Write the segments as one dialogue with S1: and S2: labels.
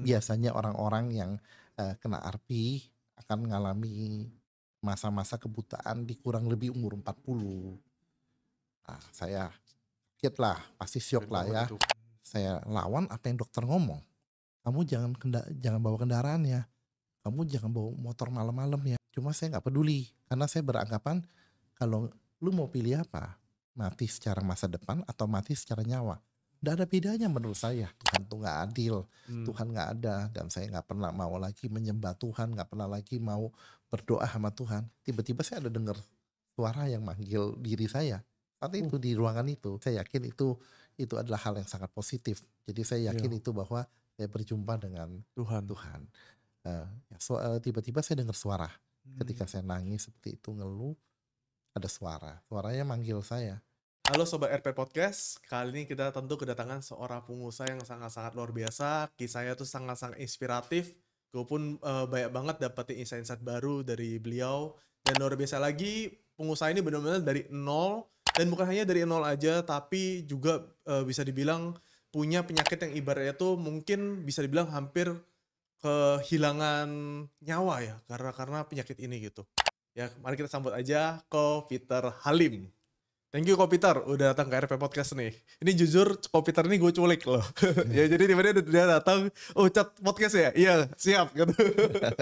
S1: Hmm. biasanya orang-orang yang uh, kena RP akan mengalami masa-masa kebutaan di kurang lebih umur 40. Nah, saya kaget lah, pasti syok lah ya. Saya lawan apa yang dokter ngomong. Kamu jangan kenda jangan bawa kendaraan ya. Kamu jangan bawa motor malam-malam ya. Cuma saya nggak peduli karena saya beranggapan kalau lu mau pilih apa? Mati secara masa depan atau mati secara nyawa? Tidak ada bedanya menurut saya. Tuhan tuh nggak adil, hmm. Tuhan nggak ada, dan saya nggak pernah mau lagi menyembah Tuhan, nggak pernah lagi mau berdoa sama Tuhan. Tiba-tiba saya ada dengar suara yang manggil diri saya. Saat itu uh. di ruangan itu, saya yakin itu itu adalah hal yang sangat positif. Jadi saya yakin yeah. itu bahwa saya berjumpa dengan Tuhan. Tuhan. Uh, so, uh, tiba-tiba saya dengar suara. Hmm. Ketika saya nangis seperti itu ngeluh, ada suara. Suaranya manggil saya
S2: Halo Sobat RP Podcast, kali ini kita tentu kedatangan seorang pengusaha yang sangat-sangat luar biasa, kisahnya tuh sangat-sangat inspiratif, gue pun uh, banyak banget dapetin insight-insight baru dari beliau, dan luar biasa lagi pengusaha ini benar-benar dari nol, dan bukan hanya dari nol aja, tapi juga uh, bisa dibilang punya penyakit yang ibaratnya tuh mungkin bisa dibilang hampir kehilangan nyawa ya, karena karena penyakit ini gitu. Ya, mari kita sambut aja ke Peter Halim. Thank you Kopitar udah datang ke RP Podcast nih. Ini jujur Kopitar ini gue culik loh. ya jadi tiba-tiba dia datang, oh chat podcast ya? Iya siap gitu.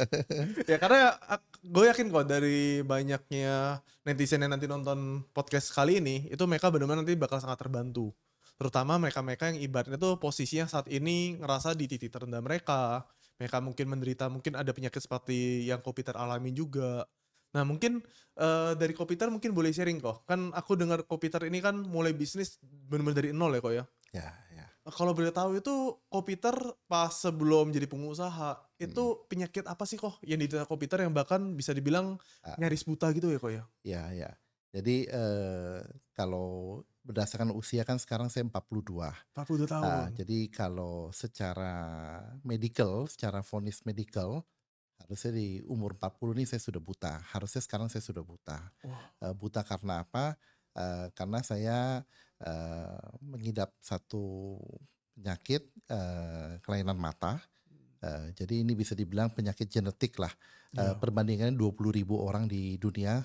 S2: ya karena gue yakin kok dari banyaknya netizen yang nanti nonton podcast kali ini, itu mereka benar-benar nanti bakal sangat terbantu. Terutama mereka-mereka yang ibaratnya tuh posisinya saat ini ngerasa di titik terendah mereka. Mereka mungkin menderita, mungkin ada penyakit seperti yang Kopitar alami juga Nah mungkin uh, dari Kopitar mungkin boleh sharing kok. Kan aku dengar Kopitar ini kan mulai bisnis benar-benar dari nol ya kok ya. Ya ya. Eh, kalau boleh tahu itu Kopitar pas sebelum jadi pengusaha hmm. itu penyakit apa sih kok yang diderita Kopitar yang bahkan bisa dibilang uh, nyaris buta gitu ya kok ya?
S1: Ya ya. Jadi eh, kalau berdasarkan usia kan sekarang saya 42.
S2: 42 tahun. Nah,
S1: jadi kalau secara medical, secara vonis medical, harusnya di umur 40 ini saya sudah buta. Harusnya sekarang saya sudah buta. Wow. Uh, eh, buta karena apa? Uh, karena saya uh, mengidap satu penyakit uh, kelainan mata. Uh, jadi ini bisa dibilang penyakit genetik lah. Uh, yeah. Perbandingannya 20 ribu orang di dunia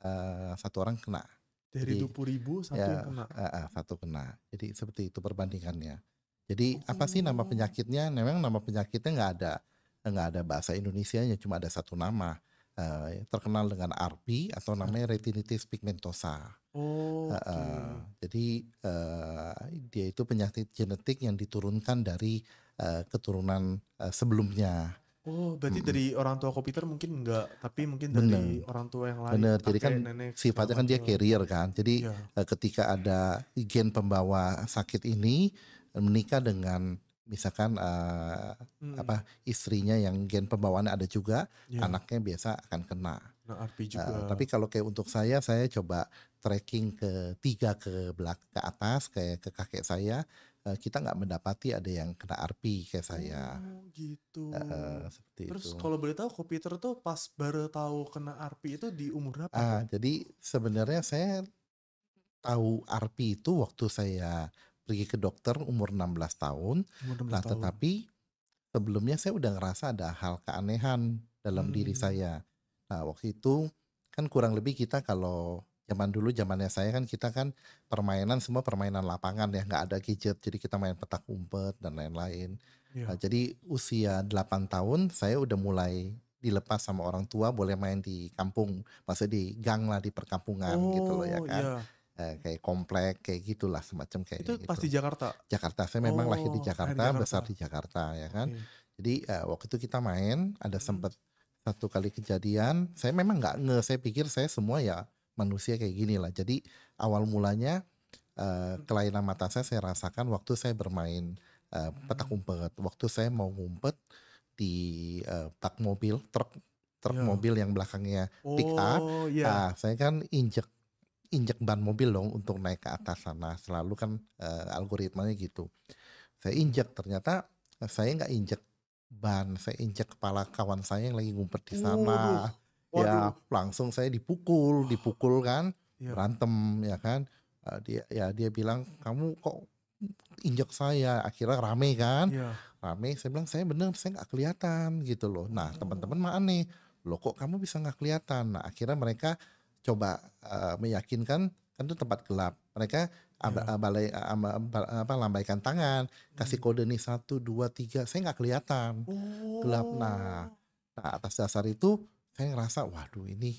S1: uh, satu orang kena. Dari dua puluh ribu satu ya, kena. Uh, uh, satu kena. Jadi seperti itu perbandingannya. Jadi oh. apa sih nama oh. penyakitnya? Memang nama penyakitnya nggak ada Eh, nggak ada bahasa Indonesia nya cuma ada satu nama uh, terkenal dengan RP atau namanya retinitis pigmentosa.
S2: Oh. okay. uh,
S1: jadi uh, dia itu penyakit genetik yang diturunkan dari uh, keturunan uh, sebelumnya.
S2: Oh, berarti hmm. dari orang tua Kopiter mungkin enggak, tapi mungkin dari Bener. orang tua yang lain. Benar, jadi kan nenek, sifatnya kan dia carrier kan.
S1: Jadi yeah. Iya. ketika ada gen pembawa sakit ini menikah dengan misalkan uh, hmm. apa istrinya yang gen pembawaannya ada juga yeah. anaknya biasa akan kena
S2: nah, eh, RP juga. Uh, tapi
S1: kalau kayak untuk saya saya coba tracking ke tiga ke belak ke atas kayak ke kakek saya uh, kita nggak mendapati ada yang kena RP kayak saya oh,
S2: gitu uh, seperti terus kalau boleh tahu komputer tuh pas baru tahu kena RP itu di umur berapa uh,
S1: jadi sebenarnya saya tahu RP itu waktu saya pergi ke dokter umur 16 tahun. Umur 16 nah, tahun. tetapi sebelumnya saya udah ngerasa ada hal keanehan dalam hmm. diri saya. Nah, waktu itu kan kurang lebih kita kalau zaman dulu zamannya saya kan kita kan permainan semua permainan lapangan ya nggak ada gadget jadi kita main petak umpet dan lain-lain yeah. nah, jadi usia 8 tahun saya udah mulai dilepas sama orang tua boleh main di kampung maksudnya di gang lah di perkampungan oh, gitu loh ya oh, kan yeah eh, kayak komplek kayak gitulah semacam kayak itu gitu. pasti Jakarta Jakarta saya memang oh, lahir di Jakarta, Jakarta besar di Jakarta ya kan okay. jadi uh, waktu itu kita main ada sempat hmm. satu kali kejadian saya memang nggak nge saya pikir saya semua ya manusia kayak gini lah jadi awal mulanya uh, kelainan mata saya saya rasakan waktu saya bermain uh, petak hmm. umpet waktu saya mau ngumpet di uh, tak mobil truk truk yeah. mobil yang belakangnya pick up. Oh, yeah. Nah, saya kan injek injek ban mobil dong untuk naik ke atas sana selalu kan uh, algoritmanya gitu saya injek ternyata eh, saya nggak injek ban saya injek kepala kawan saya yang lagi ngumpet di sana waduh, ya langsung saya dipukul dipukul kan ya. berantem ya kan uh, dia ya dia bilang kamu kok injek saya akhirnya rame kan ya. rame saya bilang saya bener saya nggak kelihatan gitu loh nah oh. teman-teman mah aneh loh kok kamu bisa nggak kelihatan nah akhirnya mereka coba uh, meyakinkan kan itu tempat gelap mereka yeah. balai apa lambaikan tangan kasih hmm. kode nih satu dua tiga saya nggak kelihatan oh. gelap nah nah atas dasar itu saya ngerasa waduh ini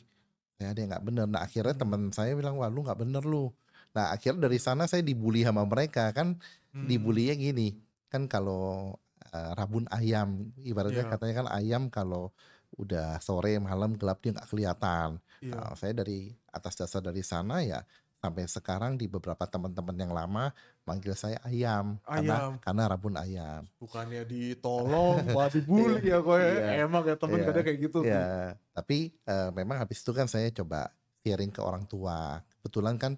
S1: saya ada yang nggak bener nah akhirnya hmm. teman saya bilang wah lu nggak bener lu nah akhirnya dari sana saya dibully sama mereka kan hmm. dibullynya gini kan kalau uh, rabun ayam ibaratnya yeah. katanya kan ayam kalau udah sore malam gelap dia nggak kelihatan Iya. Nah, saya dari atas dasar dari sana ya sampai sekarang di beberapa teman-teman yang lama manggil saya ayam, ayam. karena karena rabun ayam.
S2: Bukannya ditolong, malah dibully iya. ya kok ya. Iya. Emang ya teman iya. kayak gitu. Iya.
S1: Tapi uh, memang habis itu kan saya coba sharing ke orang tua. Kebetulan kan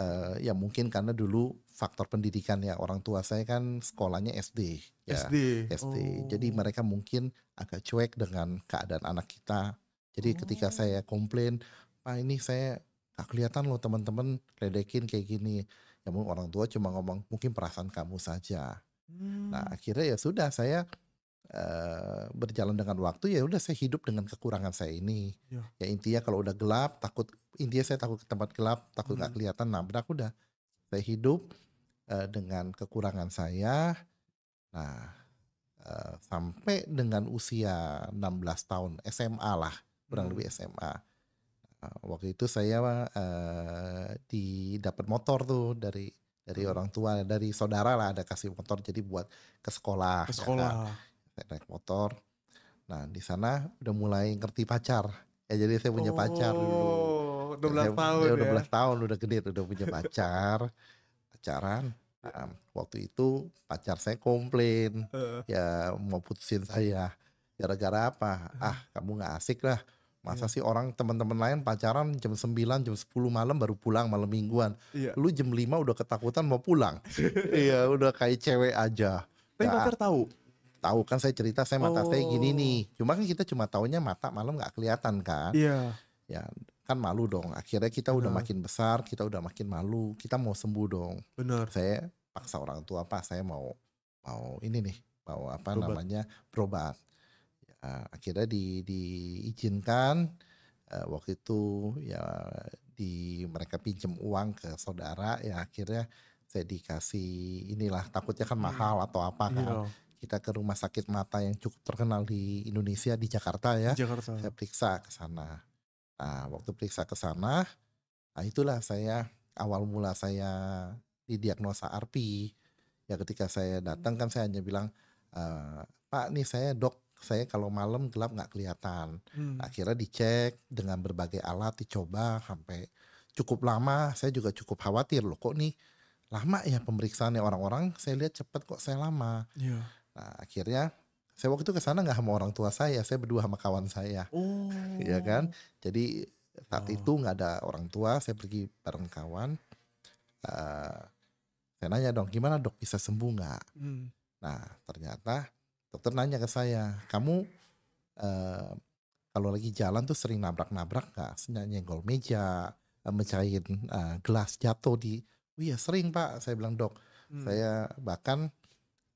S1: uh, ya mungkin karena dulu faktor pendidikan ya orang tua saya kan sekolahnya SD ya. SD. SD. Oh. Jadi mereka mungkin agak cuek dengan keadaan anak kita jadi hmm. ketika oh. saya komplain, "Pak, ini saya gak kelihatan loh teman-teman ledekin kayak gini." Ya mungkin orang tua cuma ngomong, "Mungkin perasaan kamu saja." Nah, hmm. Nah, akhirnya ya sudah saya Uh, berjalan dengan waktu ya udah saya hidup dengan kekurangan saya ini ya, ya intinya kalau udah gelap takut intinya saya takut ke tempat gelap takut nggak hmm. kelihatan nabrak udah saya hidup uh, dengan kekurangan saya nah uh, sampai dengan usia 16 tahun SMA lah kurang hmm. lebih SMA. Nah, waktu itu saya uh, di dapat motor tuh dari dari hmm. orang tua, dari saudara lah ada kasih motor jadi buat ke sekolah. Ke ya kan? sekolah. Ya, saya naik motor. Nah di sana udah mulai ngerti pacar. Ya jadi saya punya oh, pacar dulu. 12 saya, tahun ya. 12 tahun udah gede udah punya pacar. Pacaran. Nah, waktu itu pacar saya komplain uh. ya mau putusin saya gara-gara apa ah kamu nggak asik lah Masa yeah. sih orang teman-teman lain pacaran jam 9, jam 10 malam baru pulang malam mingguan. Yeah. Lu jam 5 udah ketakutan mau pulang. Iya, udah kayak cewek aja. Tapi nah, pacar tahu. Tahu kan saya cerita saya mata oh. saya gini oh. nih. Cuma kan kita cuma taunya mata malam nggak kelihatan kan. Iya. Ya, kan malu dong. Akhirnya kita udah nah. makin besar, kita udah makin malu. Kita mau sembuh dong. Benar. Saya paksa orang tua apa saya mau mau ini nih, mau apa berobat. namanya berobat uh, akhirnya di, diizinkan uh, waktu itu ya di mereka pinjam uang ke saudara ya akhirnya saya dikasih inilah takutnya kan hmm. mahal atau apa iya. kan yeah. kita ke rumah sakit mata yang cukup terkenal di Indonesia di Jakarta ya Jakarta. saya periksa ke sana nah waktu periksa ke sana nah itulah saya awal mula saya didiagnosa RP ya ketika saya datang kan saya hanya bilang e, Pak nih saya dok saya kalau malam gelap nggak kelihatan. Hmm. Akhirnya dicek dengan berbagai alat dicoba sampai cukup lama. Saya juga cukup khawatir loh kok nih lama ya pemeriksaannya orang-orang. Saya lihat cepet kok saya lama. Yeah. Nah akhirnya saya waktu itu ke sana nggak sama orang tua saya, saya berdua sama kawan saya.
S2: Oh. Iya
S1: kan? Jadi saat oh. itu nggak ada orang tua, saya pergi bareng kawan. Uh, saya nanya dong, gimana dok bisa sembuh nggak? Hmm. Nah ternyata dokter nanya ke saya kamu uh, kalau lagi jalan tuh sering nabrak-nabrak nggak -nabrak nyenggol meja eh, mecahin uh, eh, gelas jatuh di oh iya sering pak saya bilang dok hmm. saya bahkan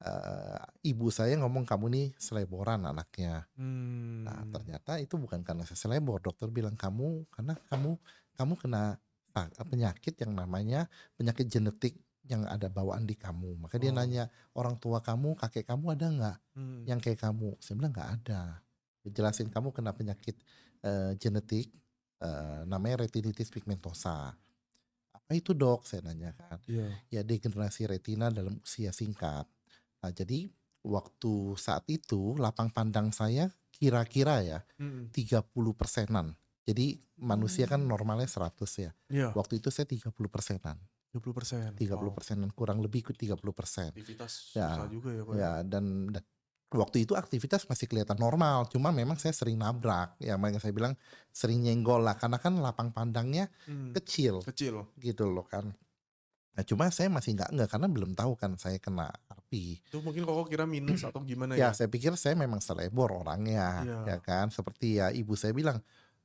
S1: uh, ibu saya ngomong kamu nih seleboran anaknya hmm. nah ternyata itu bukan karena saya selebor dokter bilang kamu karena kamu kamu kena ah, penyakit yang namanya penyakit genetik yang ada bawaan di kamu. Maka dia oh. nanya orang tua kamu, kakek kamu ada nggak hmm. yang kayak kamu? Saya bilang nggak ada. Jelasin kamu kena penyakit uh, genetik, uh, namanya retinitis pigmentosa. Apa itu dok? Saya nanya kan. Yeah. Ya degenerasi retina dalam usia singkat. Nah jadi waktu saat itu lapang pandang saya kira-kira ya hmm. 30 persenan. Jadi manusia kan hmm. normalnya 100 ya. Yeah. Waktu itu saya 30 persenan.
S2: 30 persen. 30
S1: persen wow. dan kurang lebih ke puluh persen. Aktivitas ya, juga ya Pak. Ya, ya, dan, dan waktu itu aktivitas masih kelihatan normal. Cuma memang saya sering nabrak. Ya makanya saya bilang sering nyenggol lah. Karena kan lapang pandangnya hmm, kecil. Kecil. Gitu loh kan. Nah cuma saya masih nggak nggak karena belum tahu kan saya kena arpi.
S2: Itu mungkin kok kira minus atau gimana ya? Ya
S1: saya pikir saya memang selebor orangnya, ya. ya kan. Seperti ya ibu saya bilang,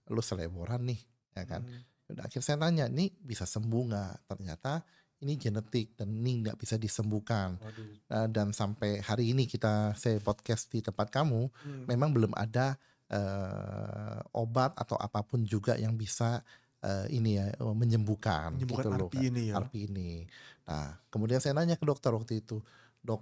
S1: lu seleboran nih, ya kan. Hmm dan akhirnya saya tanya, ini bisa sembuh nggak? Ternyata ini genetik dan ini nggak bisa disembuhkan. Uh, dan sampai hari ini kita saya podcast di tempat kamu, hmm. memang belum ada uh, obat atau apapun juga yang bisa uh, ini ya eh, menyembuhkan, menyembuhkan gitu loh. RP ini ya. RP ini. Nah, kemudian saya nanya ke dokter waktu itu, dok,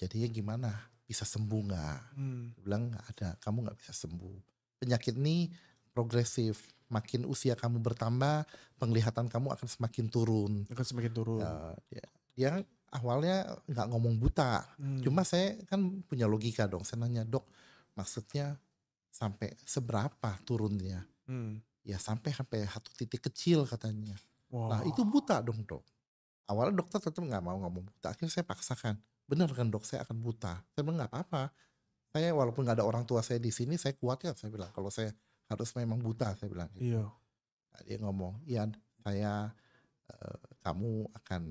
S1: jadinya gimana? Bisa sembuh nggak? Hmm. Dia bilang nggak ada, kamu nggak bisa sembuh. Penyakit ini progresif makin usia kamu bertambah, penglihatan kamu akan semakin turun. Akan semakin turun. Uh, dia, dia kan awalnya nggak ngomong buta, hmm. cuma saya kan punya logika dong. Saya nanya dok, maksudnya sampai seberapa turunnya? Hmm. Ya sampai sampai satu titik kecil katanya. Wow. Nah itu buta dong dok. Awalnya dokter tetap nggak mau ngomong buta, akhirnya saya paksakan. Benar kan dok, saya akan buta. Saya bilang nggak apa-apa. Saya walaupun nggak ada orang tua saya di sini, saya kuat ya. Saya bilang kalau saya harus memang buta saya bilang gitu. Iya. Nah, dia ngomong, "Iya, saya uh, kamu akan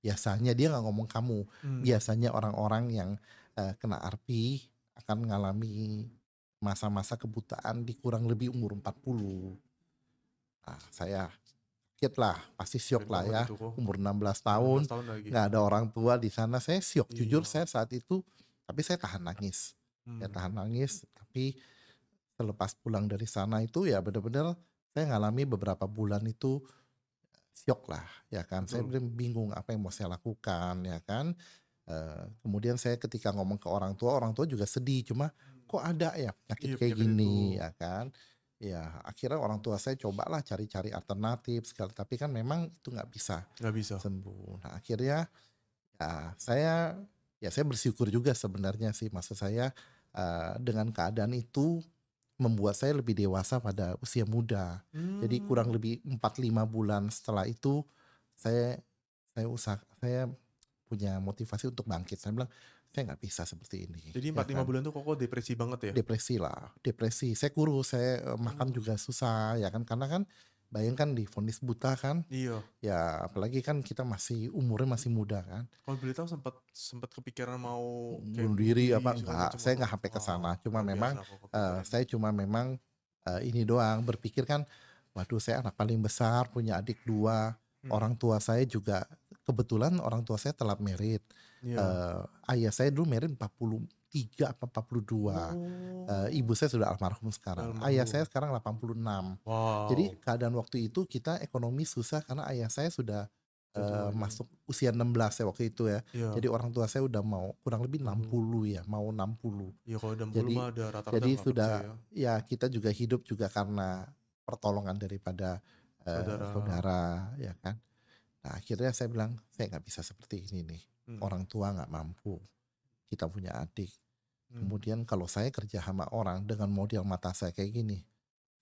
S1: biasanya dia nggak ngomong kamu. Hmm. Biasanya orang-orang yang uh, kena RP akan mengalami masa-masa kebutaan di kurang lebih umur 40. Nah, saya kaget lah, pasti siok lah ya. Umur 16 tahun, tahun nggak ada orang tua di sana. Saya syok, iya. jujur saya saat itu, tapi saya tahan nangis. Hmm. Saya tahan nangis, tapi selepas pulang dari sana itu ya benar-benar saya ngalami beberapa bulan itu eh, siok lah ya kan Betul. saya bingung apa yang mau saya lakukan ya kan uh, kemudian saya ketika ngomong ke orang tua orang tua juga sedih cuma hmm. kok ada ya penyakit iya, kayak gini itu. ya kan ya akhirnya orang tua saya cobalah cari-cari alternatif segala tapi kan memang itu nggak bisa nggak bisa sembuh nah akhirnya ya saya ya saya bersyukur juga sebenarnya sih masa saya uh, dengan keadaan itu membuat saya lebih dewasa pada usia muda. Hmm. Jadi kurang lebih 4-5 bulan setelah itu saya saya usah saya punya motivasi untuk bangkit. Saya bilang saya nggak bisa seperti ini. Jadi ya empat lima kan? bulan
S2: tuh kok depresi banget ya?
S1: Depresi lah, depresi. Saya kurus, saya eh, makan hmm. juga susah ya kan karena kan bayangkan di difonis buta kan iya ya apalagi kan kita masih umurnya masih muda kan
S2: kalau beli tahu sempat sempat kepikiran mau bunuh diri apa enggak
S1: saya enggak sampai ke sana oh, cuma oh, memang uh, saya cuma memang uh, ini doang berpikir kan waduh saya anak paling besar punya adik dua hmm. orang tua saya juga kebetulan orang tua saya telat merit iya. uh, ayah saya dulu merit 40 43 atau 42. Oh. Uh, ibu saya sudah almarhum sekarang. Almarhum. Ayah saya sekarang 86. Wow. Jadi keadaan waktu itu kita ekonomi susah karena ayah saya sudah Uh, masuk usia 16 ya waktu itu ya. Yeah. Jadi orang tua saya udah mau kurang lebih 60 hmm. ya, mau 60. Ya kalau 60 jadi, mah ada rata-rata Jadi sudah ya. ya kita juga hidup juga karena pertolongan daripada uh, saudara. saudara ya kan. Nah akhirnya saya bilang saya nggak bisa seperti ini nih. Hmm. Orang tua nggak mampu kita punya adik. Hmm. Kemudian kalau saya kerja sama orang dengan model mata saya kayak gini,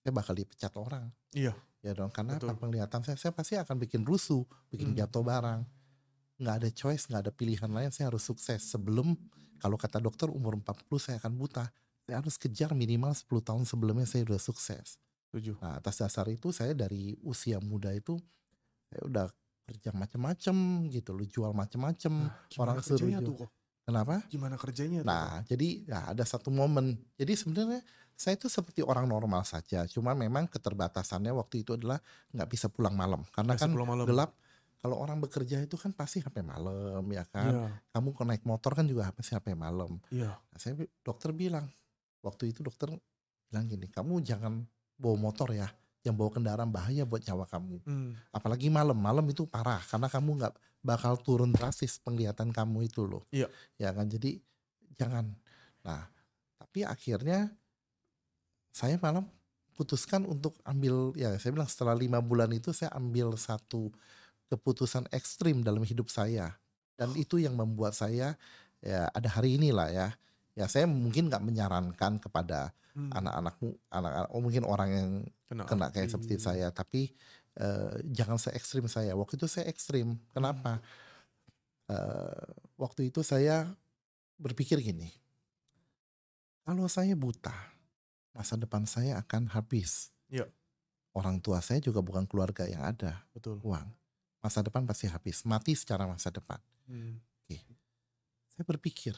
S1: saya bakal dipecat orang. Iya. Ya dong, karena Betul. apa penglihatan saya, saya pasti akan bikin rusuh, bikin hmm. jatuh barang. Nggak ada choice, nggak ada pilihan lain, saya harus sukses. Sebelum, kalau kata dokter umur 40 saya akan buta, saya harus kejar minimal 10 tahun sebelumnya saya sudah sukses. Tujuh. Nah, atas dasar itu saya dari usia muda itu saya udah kerja macam-macam gitu loh, jual macam-macam. Nah, orang seru. Kenapa? Gimana kerjanya? Nah, tuh? jadi ya ada satu momen. Jadi sebenarnya saya itu seperti orang normal saja. Cuma memang keterbatasannya waktu itu adalah nggak bisa pulang malam karena kan bisa kan malam. gelap. Kalau orang bekerja itu kan pasti HP malam ya kan. Yeah. Kamu kalau naik motor kan juga pasti HP malam. Yeah. Nah, saya dokter bilang waktu itu dokter bilang gini, kamu jangan bawa motor ya. Yang bawa kendaraan bahaya buat nyawa kamu. Hmm. Apalagi malam, malam itu parah karena kamu nggak bakal turun drastis penglihatan kamu itu loh. Iya. Ya kan jadi jangan. Nah, tapi akhirnya saya malam putuskan untuk ambil ya saya bilang setelah lima bulan itu saya ambil satu keputusan ekstrim dalam hidup saya dan itu yang membuat saya ya ada hari ini lah ya ya saya mungkin nggak menyarankan kepada hmm. anak-anakmu hmm. anak-anak oh mungkin orang yang kena, kena kayak seperti saya tapi Eh, jangan se ekstrim saya. Waktu itu saya ekstrim. Kenapa? Uh, waktu itu saya berpikir gini, kalau saya buta, masa depan saya akan habis. Ya. Orang tua saya juga bukan keluarga yang ada Betul. uang. Masa depan pasti habis, mati secara masa depan. Hmm. Oke, okay. saya berpikir,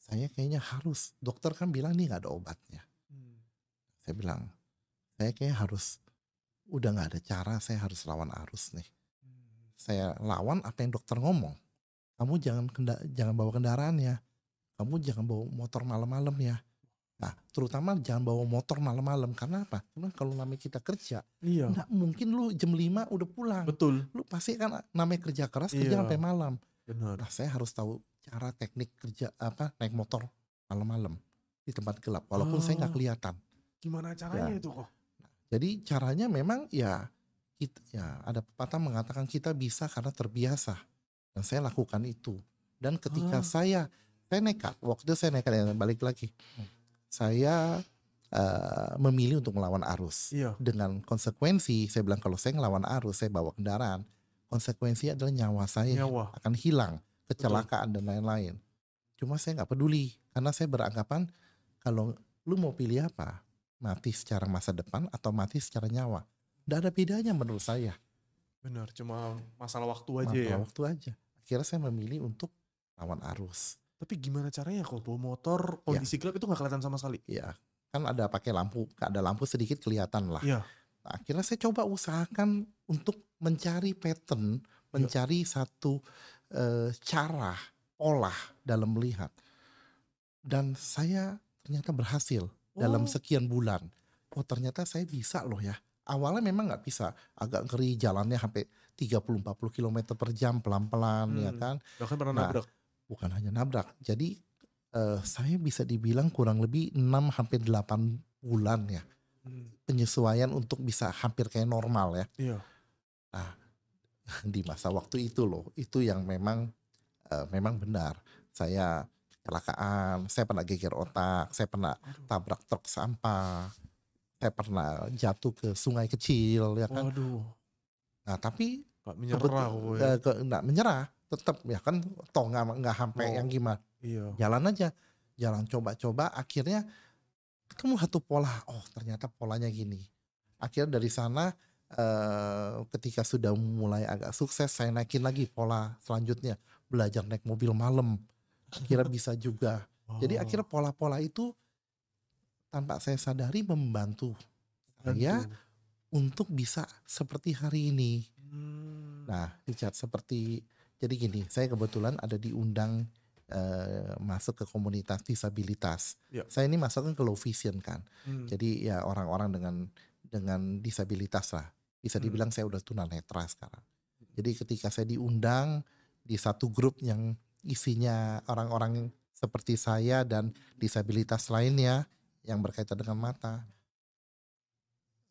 S1: saya kayaknya harus. Dokter kan bilang nih gak ada obatnya. Hmm. Saya bilang, saya kayaknya harus udah nggak ada cara saya harus lawan arus nih hmm. saya lawan apa yang dokter ngomong kamu jangan kenda jangan bawa kendaraan ya kamu jangan bawa motor malam-malam ya Nah, terutama jangan bawa motor malam-malam karena apa? Karena kalau namanya kita kerja, iya. nggak mungkin lu jam 5 udah pulang. Betul. Lu pasti kan namanya kerja keras iya. kerja sampai malam. Benar. Nah, saya harus tahu cara teknik kerja apa naik motor malam-malam di tempat gelap walaupun oh. saya nggak ah. kelihatan.
S2: Gimana ya. caranya ya. itu kok?
S1: Jadi caranya memang ya kita ya ada pepatah mengatakan kita bisa karena terbiasa. Dan saya lakukan itu. Dan ketika oh. saya saya nekat, waktu itu saya nekat ya balik lagi. Hmm. Saya uh, memilih untuk melawan arus. Iya. Dengan konsekuensi saya bilang kalau saya melawan arus, saya bawa kendaraan, konsekuensinya adalah nyawa saya nyawa. akan hilang, kecelakaan Betul. dan lain-lain. Cuma saya nggak peduli karena saya beranggapan kalau lu mau pilih apa, mati secara masa depan atau mati secara nyawa. Tidak ada bedanya menurut saya.
S2: Benar, cuma masalah waktu aja masalah ya. waktu aja. Akhirnya saya memilih
S1: untuk lawan arus.
S2: Tapi gimana caranya kalau bawa motor kondisi ya. gelap
S1: itu nggak kelihatan sama sekali? Iya, kan ada pakai lampu, ada lampu sedikit kelihatan lah. Iya. Nah, akhirnya saya coba usahakan untuk mencari pattern, iya. mencari ya. satu e, cara olah dalam melihat. Dan saya ternyata berhasil dalam oh. sekian bulan. Oh ternyata saya bisa loh ya. Awalnya memang nggak bisa, agak ngeri jalannya sampai 30-40 km per jam pelan-pelan ya hmm. ya kan.
S2: Bahkan pernah nah, nabrak.
S1: Bukan hanya nabrak, jadi uh, saya bisa dibilang kurang lebih 6 hampir 8 bulan ya. Hmm. Penyesuaian untuk bisa hampir kayak normal ya.
S2: Iya. Nah,
S1: di masa waktu itu loh, itu yang memang uh, memang benar. Saya kecelakaan, saya pernah geger otak, saya pernah tabrak truk sampah, saya pernah jatuh ke sungai kecil, ya kan? Waduh. Nah tapi nggak menyerah, ya. ke, nggak menyerah, tetap ya kan, toh nggak nggak sampai oh, yang gimana, iya. jalan aja, jalan coba-coba, akhirnya ketemu satu pola, oh ternyata polanya gini, akhirnya dari sana Uh, ketika sudah mulai agak sukses saya naikin lagi pola selanjutnya belajar naik mobil malam akhirnya bisa juga. Oh. Jadi akhirnya pola-pola itu tanpa saya sadari membantu saya untuk bisa seperti hari ini. Hmm. Nah, Richard seperti jadi gini, saya kebetulan ada diundang uh, eh, masuk ke komunitas disabilitas. Ya. Saya ini masuknya ke low vision kan. Hmm. Jadi ya orang-orang dengan dengan disabilitas lah. Bisa hmm. dibilang hmm. saya udah tunanetra sekarang. Jadi ketika saya diundang di satu grup yang isinya orang-orang seperti saya dan disabilitas lainnya yang berkaitan dengan mata.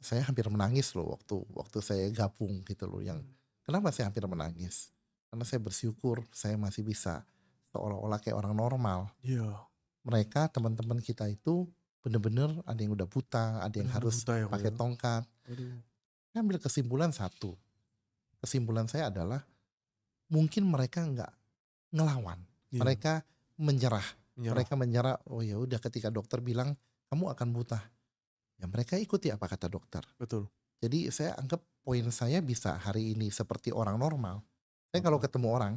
S1: Saya hampir menangis loh waktu waktu saya gabung gitu loh yang kenapa saya hampir menangis? Karena saya bersyukur saya masih bisa seolah-olah kayak orang normal. Yeah. Mereka teman-teman kita itu bener-bener ada yang udah buta, ada yang harus buta ya, pakai ya. tongkat. Aduh. Saya ambil kesimpulan satu. Kesimpulan saya adalah mungkin mereka nggak ngelawan, yeah. mereka menyerah. menyerah. Mereka menyerah. Oh ya udah ketika dokter bilang kamu akan buta, ya mereka ikuti apa kata dokter. Betul. Jadi saya anggap poin saya bisa hari ini seperti orang normal. Saya kalau ketemu orang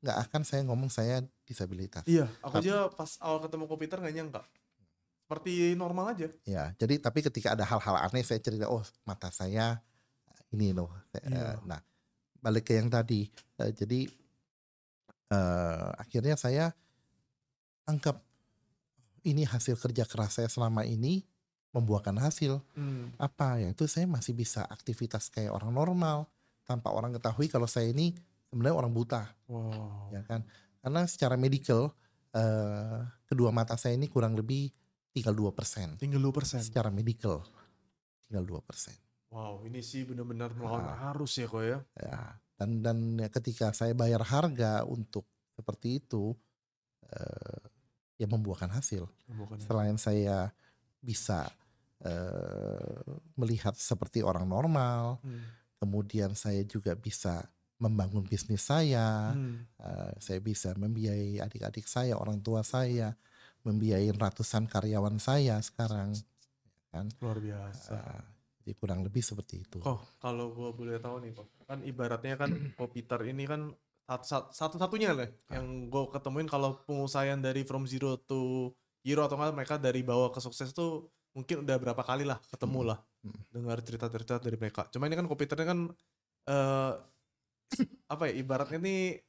S1: nggak akan saya ngomong saya disabilitas. Iya, aku tapi,
S2: aja pas awal ketemu komputer nggak nyangka. Seperti normal aja.
S1: Iya, jadi tapi ketika ada hal-hal aneh saya cerita, oh mata saya ini loh. Iya. Eh, nah, balik ke yang tadi. Eh, jadi uh, akhirnya saya anggap ini hasil kerja keras saya selama ini membuahkan hasil hmm. apa ya, Itu saya masih bisa aktivitas kayak orang normal tanpa orang ketahui kalau saya ini sebenarnya orang buta wow. ya kan karena secara medical uh, kedua mata saya ini kurang lebih tinggal dua persen tinggal dua persen secara medical tinggal dua persen
S2: wow ini sih benar-benar melawan nah. arus ya kok ya,
S1: ya dan dan ya ketika saya bayar harga untuk seperti itu uh, ya membuahkan hasil membuahkan selain saya bisa uh, melihat seperti orang normal hmm. kemudian saya juga bisa membangun bisnis saya hmm. uh, saya bisa membiayai adik-adik saya orang tua saya membiayai ratusan karyawan saya sekarang ya kan luar biasa uh, seperti ya, kurang lebih seperti itu. Oh,
S2: kalau gue boleh tahu nih, Pak. Kan ibaratnya kan Kopitar ini kan satu-satunya lah ah. yang gue ketemuin kalau pengusahaan dari from zero to hero atau enggak mereka dari bawah ke sukses tuh mungkin udah berapa kali lah ketemu hmm. lah hmm. dengar cerita-cerita dari mereka. Cuma ini kan Kopitarnya kan uh, apa ya ibaratnya ini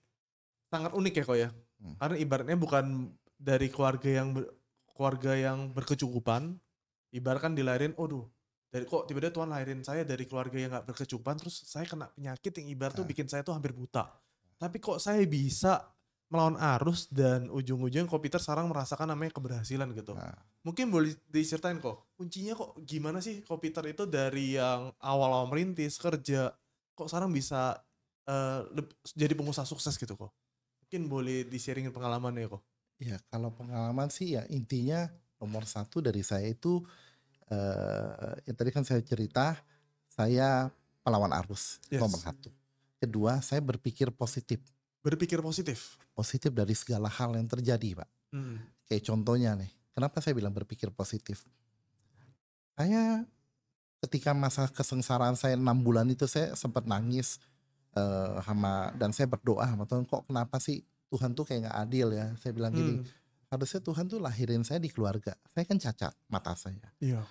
S2: sangat unik ya kok ya. Hmm. Karena ibaratnya bukan dari keluarga yang ber, keluarga yang berkecukupan, ibarat kan dilahirin, aduh dari kok tiba-tiba Tuhan lahirin saya dari keluarga yang nggak berkecukupan terus saya kena penyakit yang ibar tuh nah. bikin saya tuh hampir buta tapi kok saya bisa melawan arus dan ujung ujungnya kok Peter sekarang merasakan namanya keberhasilan gitu nah. mungkin boleh diceritain kok kuncinya kok gimana sih kok Peter itu dari yang awal-awal merintis kerja kok sekarang bisa uh, jadi pengusaha sukses gitu kok mungkin boleh di-sharingin pengalamannya kok
S1: ya kalau pengalaman sih ya intinya nomor satu dari saya itu uh, ya tadi kan saya cerita saya pelawan arus yes. nomor satu. Kedua, saya berpikir positif. Berpikir positif. Positif dari segala hal yang terjadi, pak. Hmm. Kayak contohnya nih, kenapa saya bilang berpikir positif? Saya ketika masa kesengsaraan saya enam bulan itu saya sempat nangis uh, sama dan saya berdoa sama Tuhan kok kenapa sih Tuhan tuh kayak nggak adil ya? Saya bilang hmm. gini, harusnya Tuhan tuh lahirin saya di keluarga. Saya kan cacat mata saya. Iya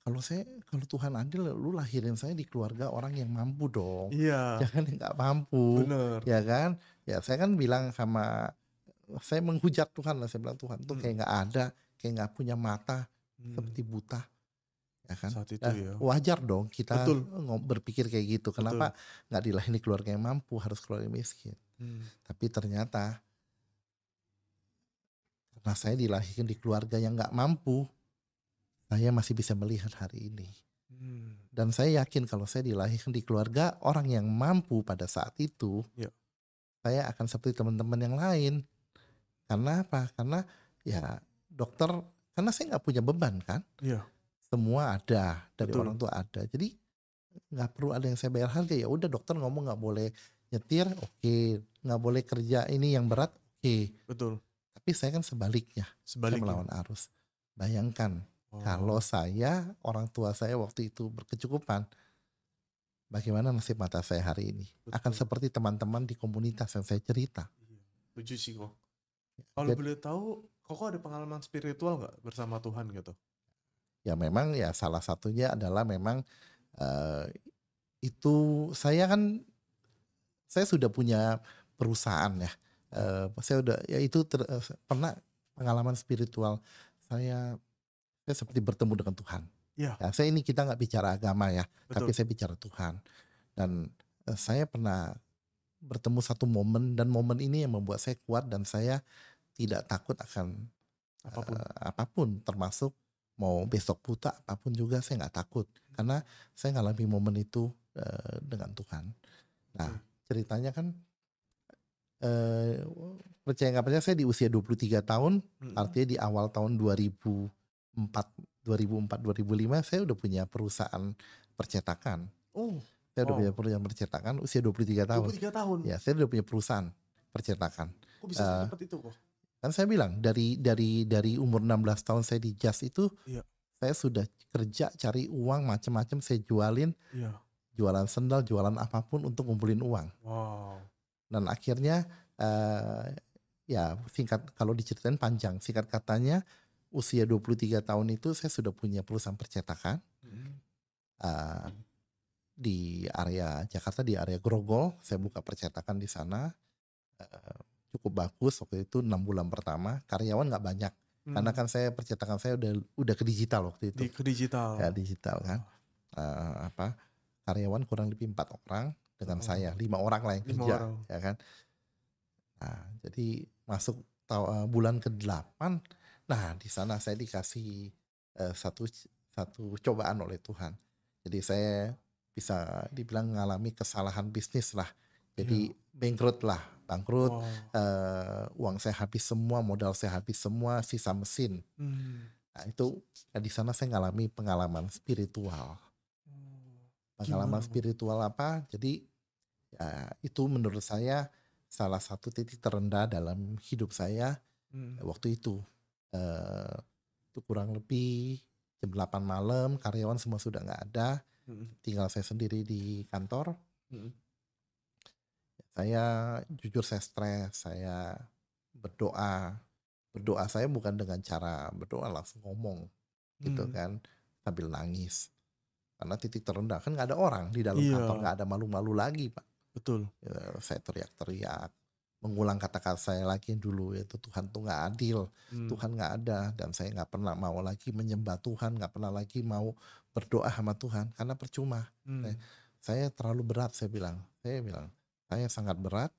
S1: kalau saya kalau Tuhan adil lu lahirin saya di keluarga orang yang mampu dong iya jangan yang nggak mampu Bener. ya kan ya saya kan bilang sama saya menghujat Tuhan lah saya bilang Tuhan tuh hmm. kayak nggak ada kayak nggak punya mata hmm. seperti buta ya kan Saat itu, nah, ya. wajar dong kita Betul. berpikir kayak gitu kenapa nggak dilahirin di keluarga yang mampu harus keluarga yang miskin hmm. tapi ternyata karena saya dilahirkan di keluarga yang nggak mampu saya masih bisa melihat hari ini. Hmm. Dan saya yakin kalau saya dilahirkan di keluarga orang yang mampu pada saat itu, ya. saya akan seperti teman-teman yang lain. Karena apa? Karena ya dokter, karena saya nggak punya beban kan. Ya. Semua ada dari Betul. orang tua ada. Jadi nggak perlu ada yang saya bayar harga ya. Udah dokter ngomong nggak boleh nyetir, oke. Okay. Nggak boleh kerja ini yang berat, oke. Okay. Betul. Tapi saya kan sebaliknya. Sebaliknya. Saya melawan arus. Bayangkan Oh. Kalau saya, orang tua saya waktu itu berkecukupan, bagaimana nasib mata saya hari ini? Betul. Akan seperti teman-teman di komunitas yang saya cerita. Iya,
S2: lucu sih kok. Ya, Kalau boleh tahu, kok ada pengalaman spiritual nggak bersama Tuhan gitu?
S1: Ya memang ya salah satunya adalah memang uh, itu saya kan saya sudah punya perusahaan ya. Uh, saya udah ya itu ter, uh, pernah pengalaman spiritual saya saya seperti bertemu dengan Tuhan. Yeah. ya saya ini kita nggak bicara agama ya, Betul. tapi saya bicara Tuhan. Dan uh, saya pernah bertemu satu momen dan momen ini yang membuat saya kuat dan saya tidak takut akan apapun, uh, apapun termasuk mau besok buta apapun juga saya nggak takut hmm. karena saya ngalami momen itu uh, dengan Tuhan. Nah hmm. ceritanya kan uh, percaya nggak percaya saya di usia 23 tahun hmm. artinya di awal tahun 2000 2004 2005 saya udah punya perusahaan percetakan. Oh. Saya udah oh. punya perusahaan percetakan usia 23 tahun. 23 tahun. Ya, saya udah punya perusahaan percetakan. Kok bisa uh, seperti itu kok? Kan saya bilang dari dari dari umur 16 tahun saya di Jazz itu iya. saya sudah kerja cari uang macam-macam saya jualin. Iya. Jualan sendal, jualan apapun untuk ngumpulin uang. Wow. Dan akhirnya uh, ya singkat kalau diceritain panjang. Singkat katanya usia 23 tahun itu saya sudah punya perusahaan percetakan hmm. uh, di area Jakarta di area Grogol saya buka percetakan di sana uh, cukup bagus waktu itu enam bulan pertama karyawan nggak banyak hmm. karena kan saya percetakan saya udah udah ke digital waktu itu ke digital ya digital kan uh, apa karyawan kurang lebih empat orang dengan oh. saya lima orang lah yang kerja orang. ya kan nah, jadi masuk tahun uh, bulan ke delapan Nah, di sana saya dikasih uh, satu satu cobaan oleh Tuhan. Jadi saya bisa dibilang mengalami kesalahan bisnis lah. Jadi yeah. bangkrut lah, bangkrut. Wow. Uh, uang saya habis semua, modal saya habis semua, sisa mesin. Hmm. Nah, itu nah, di sana saya mengalami pengalaman spiritual. Oh, pengalaman Gimana? spiritual apa? Jadi ya, itu menurut saya salah satu titik terendah dalam hidup saya hmm. waktu itu Eh, itu kurang lebih jam 8 malam karyawan semua sudah nggak ada hmm. tinggal saya sendiri di kantor hmm. saya jujur saya stres saya berdoa berdoa saya bukan dengan cara berdoa langsung ngomong gitu hmm. kan sambil nangis karena titik terendah kan nggak ada orang di dalam yeah. kantor nggak ada malu-malu lagi pak betul ya, saya teriak-teriak mengulang kata-kata saya lagi dulu yaitu Tuhan tuh nggak adil, hmm. Tuhan nggak ada dan saya nggak pernah mau lagi menyembah Tuhan, nggak pernah lagi mau berdoa sama Tuhan karena percuma. Hmm. Saya, eh, saya terlalu berat saya bilang, saya bilang saya sangat berat.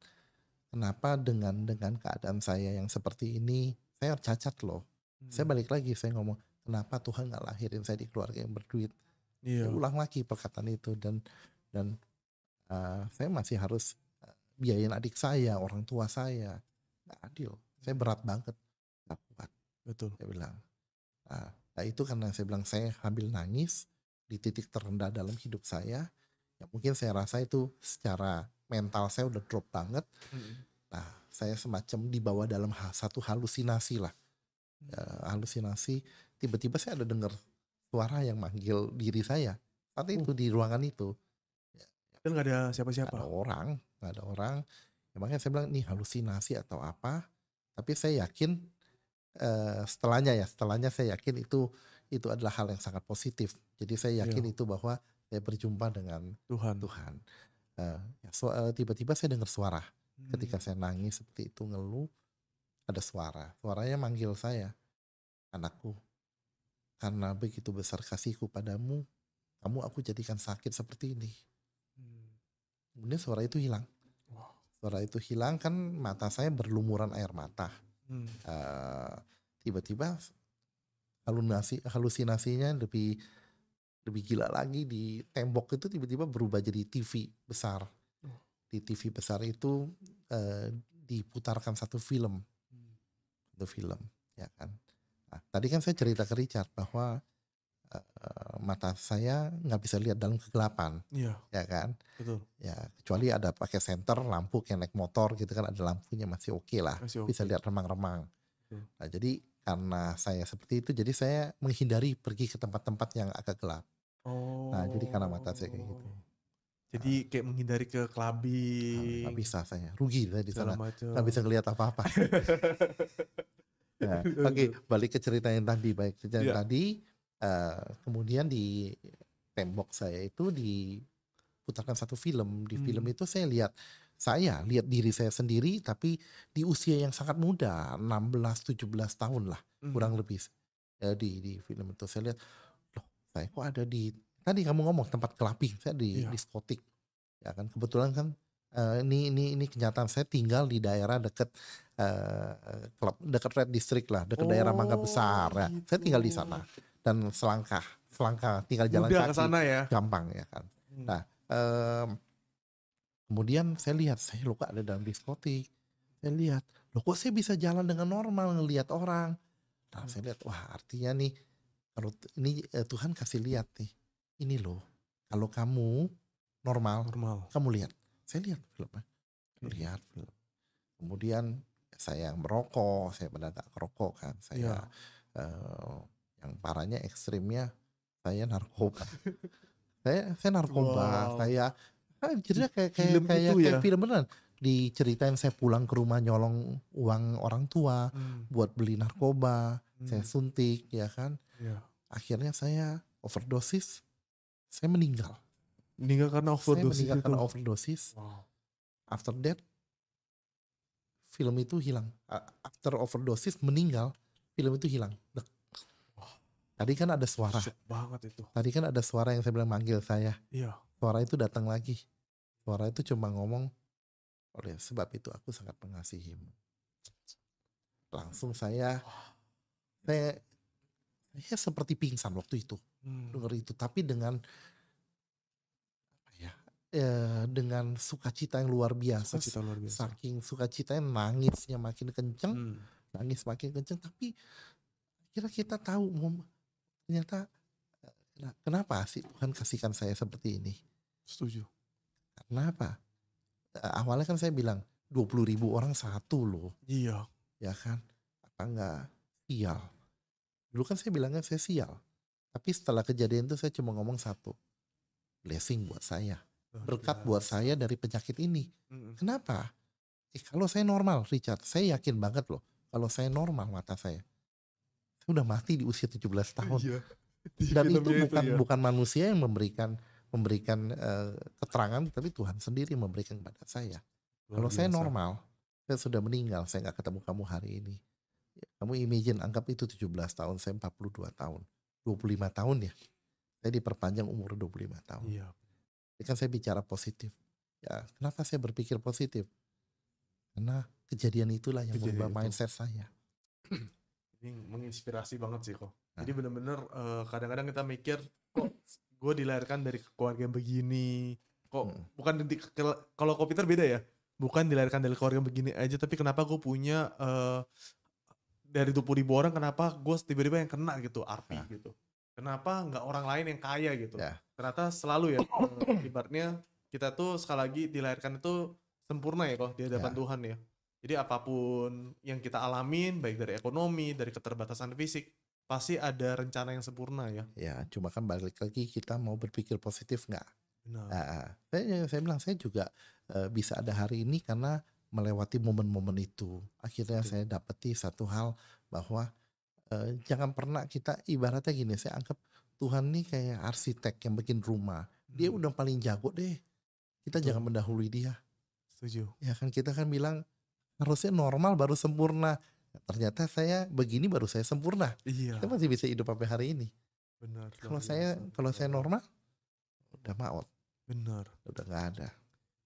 S1: Kenapa dengan dengan keadaan saya yang seperti ini saya cacat loh. Hmm. Saya balik lagi saya ngomong kenapa Tuhan nggak lahirin saya di keluarga yang berduit. Yeah. Saya iya. ulang lagi perkataan itu dan dan uh, saya masih harus biayain adik saya, orang tua saya. Nggak adil. Saya berat banget. Nggak kuat. Betul. Saya bilang. Nah, nah, itu karena saya bilang saya ambil nangis di titik terendah dalam hidup saya. Ya mungkin saya rasa itu secara mental saya udah drop banget. Nah saya semacam dibawa dalam satu halusinasi lah. Hmm. Ya, halusinasi. Tiba-tiba saya ada dengar suara yang manggil diri saya. Saat uh. di ruangan itu. Dan ya, ya. gak ada siapa-siapa. orang nggak ada orang ya makanya saya bilang nih halusinasi atau apa tapi saya yakin uh, setelahnya ya setelahnya saya yakin itu itu adalah hal yang sangat positif jadi saya iya. yakin yeah. itu bahwa saya berjumpa dengan Tuhan Tuhan uh, so, uh, tiba-tiba saya dengar suara hmm. ketika saya nangis seperti itu ngeluh ada suara suaranya manggil saya anakku karena begitu besar kasihku padamu kamu aku jadikan sakit seperti ini kemudian suara itu hilang suara itu hilang kan mata saya berlumuran air mata hmm. Eh, tiba-tiba halusinasi halusinasinya lebih lebih gila lagi di tembok itu tiba-tiba berubah jadi TV besar di TV besar itu uh, diputarkan satu film hmm. satu film ya kan nah, tadi kan saya cerita ke Richard bahwa Eh, mata saya nggak bisa lihat dalam kegelapan, iya. ya kan?
S2: Betul. Ya
S1: kecuali ada pakai senter lampu kayak naik motor gitu kan ada lampunya masih oke okay lah, masih okay. bisa lihat remang-remang. Okay. Nah jadi karena saya seperti itu, jadi saya menghindari pergi ke tempat-tempat yang agak gelap. Oh. Nah jadi karena mata saya kayak gitu. Oh.
S2: Jadi nah. kayak menghindari ke kelabi. Nah, gak bisa saya, rugi saya di sana. Gak bisa
S1: ngelihat apa-apa.
S2: Ya, oke,
S1: balik ke cerita yang tadi. Baik cerita yang yeah. tadi, Uh, kemudian di tembok saya itu diputarkan satu film. Di hmm. film itu saya lihat saya lihat diri saya sendiri tapi di usia yang sangat muda 16 17 tahun lah hmm. kurang lebih ya, di di film itu saya lihat loh saya kok ada di tadi kamu ngomong tempat kelapi saya di yeah. diskotik ya kan kebetulan kan uh, ini ini ini kenyataan saya tinggal di daerah dekat uh, eh, klub dekat Red District lah dekat oh, daerah Mangga oh, Besar ya. saya tinggal di sana gitu dan selangkah selangkah tinggal jalan Udah kaki sana ya. gampang ya kan hmm. nah um, kemudian saya lihat saya luka ada dalam diskotik saya lihat loh kok saya bisa jalan dengan normal ngelihat orang nah hmm. saya lihat wah artinya nih kalau ini eh, Tuhan kasih lihat nih ini loh kalau kamu normal normal kamu lihat saya lihat filmnya eh. lihat film kemudian saya merokok saya tak merokok kan saya yeah. Iya. uh, yang parahnya ekstrimnya saya narkoba saya saya narkoba wow. saya kan jadinya kayak kayak film kayak, kayak ya? film beneran diceritain saya pulang ke rumah nyolong uang orang tua hmm. buat beli narkoba hmm. saya suntik ya kan yeah. akhirnya saya overdosis saya meninggal meninggal karena overdosis saya meninggal itu. karena overdosis wow. after that film itu hilang after overdosis meninggal film itu hilang Tadi kan ada suara. banget itu. Tadi kan ada suara yang saya bilang manggil saya. Iya. Suara itu datang lagi. Suara itu cuma ngomong, oleh ya, sebab itu aku sangat mengasihimu. Langsung saya, saya, saya seperti pingsan waktu itu. Hmm. Dengar itu. Tapi dengan, ya, ya, dengan sukacita yang luar biasa. Sukacita luar biasa. Saking sukacitanya nangisnya makin kenceng. Hmm. Nangis makin kenceng. Tapi kira kita tahu, ternyata nah, kenapa sih Tuhan kasihkan saya seperti ini? Setuju. Kenapa? Eh, awalnya kan saya bilang 20 ribu orang satu loh. Iya. Ya kan? Apa enggak sial? Dulu kan saya bilangnya saya sial. Tapi setelah kejadian itu saya cuma ngomong satu. Blessing buat saya.
S2: Berkat buat
S1: saya dari penyakit ini. Mm -mm. Kenapa? Eh, kalau saya normal Richard, saya yakin banget loh. Kalau saya normal mata saya udah mati di usia 17
S2: tahun. Iya. Dan iya, itu bukan itu, ya. bukan
S1: manusia yang memberikan memberikan uh, keterangan, tapi Tuhan sendiri memberikan kepada saya.
S2: Luar Kalau saya normal,
S1: saya sudah meninggal, saya nggak ketemu kamu hari ini. Kamu imagine, anggap itu 17 tahun, saya 42 tahun. 25 tahun ya. Saya diperpanjang umur 25 tahun. Iya. Ini kan saya bicara positif. Ya, kenapa saya berpikir positif? Karena kejadian itulah yang kejadian mengubah itu. mindset saya
S2: menginspirasi banget sih kok. Jadi nah. bener-bener kadang eh, kadang-kadang kita mikir kok gue dilahirkan dari keluarga yang begini. Kok hmm. bukan di, kalau kau Peter beda ya. Bukan dilahirkan dari keluarga yang begini aja, tapi kenapa gue punya uh, dari tubuh ribu orang kenapa gue tiba-tiba yang kena gitu, arti nah. gitu. Kenapa nggak orang lain yang kaya gitu? Yeah. Ternyata selalu ya, eh, ibaratnya kita tuh sekali lagi dilahirkan itu sempurna ya kok di hadapan yeah. Tuhan ya jadi apapun yang kita alamin, baik dari ekonomi, dari keterbatasan fisik, pasti ada rencana yang sempurna ya.
S1: Ya, cuma kan balik lagi kita mau berpikir positif nggak? Benar. Nah, ah, saya, saya bilang saya juga uh, bisa ada hari ini karena melewati momen-momen itu. Akhirnya Betul. saya dapati satu hal bahwa uh, jangan pernah kita ibaratnya gini, saya anggap Tuhan nih kayak arsitek yang bikin rumah. Dia hmm. udah paling jago deh. Kita Betul. jangan mendahului dia. Setuju. Ya kan kita kan bilang harusnya normal baru sempurna ternyata saya begini baru saya sempurna iya. saya masih bisa hidup sampai hari ini
S2: benar kalau saya
S1: kalau saya normal udah maut benar udah nggak ada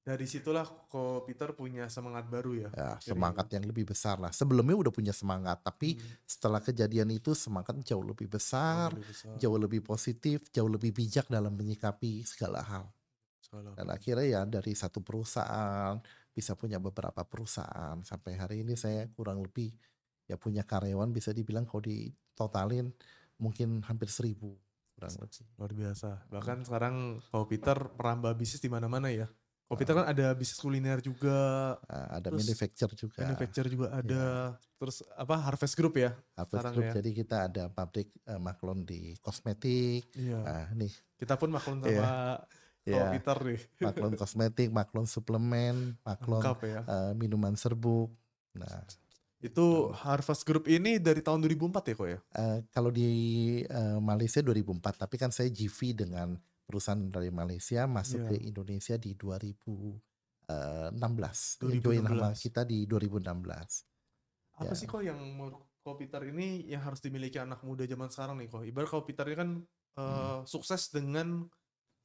S2: dari situlah kok Peter punya semangat baru ya, ya semangat
S1: yang lebih besar lah sebelumnya udah punya semangat tapi hmm. setelah kejadian itu semangat jauh lebih besar, jauh lebih besar jauh lebih positif jauh lebih bijak dalam menyikapi segala hal Salah. dan akhirnya ya dari satu perusahaan bisa punya beberapa perusahaan sampai hari ini saya kurang lebih ya punya karyawan bisa dibilang kalau ditotalin mungkin hampir seribu kurang lebih luar biasa
S2: bahkan gitu. sekarang kalau Peter merambah bisnis di mana-mana ya kalau Peter ah. kan ada bisnis kuliner juga ah, ada manufacture juga manufacture juga iya. ada ya. terus apa Harvest Group ya Harvest sekarang Group ya. jadi
S1: kita ada pabrik uh, eh, maklon di kosmetik ya. nah, nih
S2: kita pun maklon iya. sama ya, peter nih. maklum
S1: kosmetik, maklum suplemen, maklum ya. uh, minuman serbuk.
S2: Nah, itu gitu. Harvest Group ini dari tahun 2004 ya kok ya?
S1: Uh, kalau di uh, Malaysia 2004, tapi kan saya GV dengan perusahaan dari Malaysia masuk yeah. ke Indonesia di 2016. 2016. Join kita di 2016.
S2: Apa ya. sih kok yang menurut kok Peter ini yang harus dimiliki anak muda zaman sekarang nih kok? Ibarat kau Peter ini kan uh, hmm. sukses dengan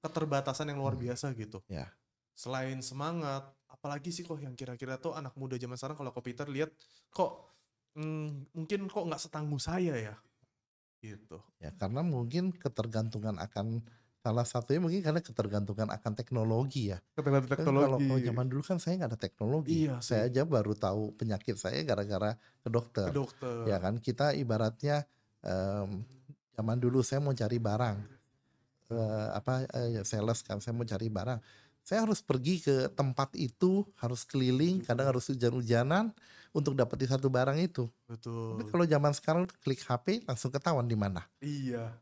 S2: keterbatasan yang luar hmm. biasa gitu. Ya. Selain semangat, apalagi sih kok yang kira-kira tuh anak muda zaman sekarang kalau ke Peter lihat kok mm, mungkin kok nggak setangguh saya ya. Gitu.
S1: Ya karena mungkin ketergantungan akan salah satunya mungkin karena ketergantungan akan teknologi ya. Ketergantungan kan teknologi. Kalau, kalau zaman dulu kan saya nggak ada teknologi. Iya, saya aja baru tahu penyakit saya gara-gara ke dokter. Ke dokter. Ya kan kita ibaratnya um, zaman dulu saya mau cari barang uh, apa uh, sales kan saya mau cari barang saya harus pergi ke tempat itu harus keliling iya. kadang harus hujan-hujanan untuk dapetin satu barang itu
S2: betul tapi kalau
S1: zaman sekarang klik HP langsung ketahuan di mana
S2: iya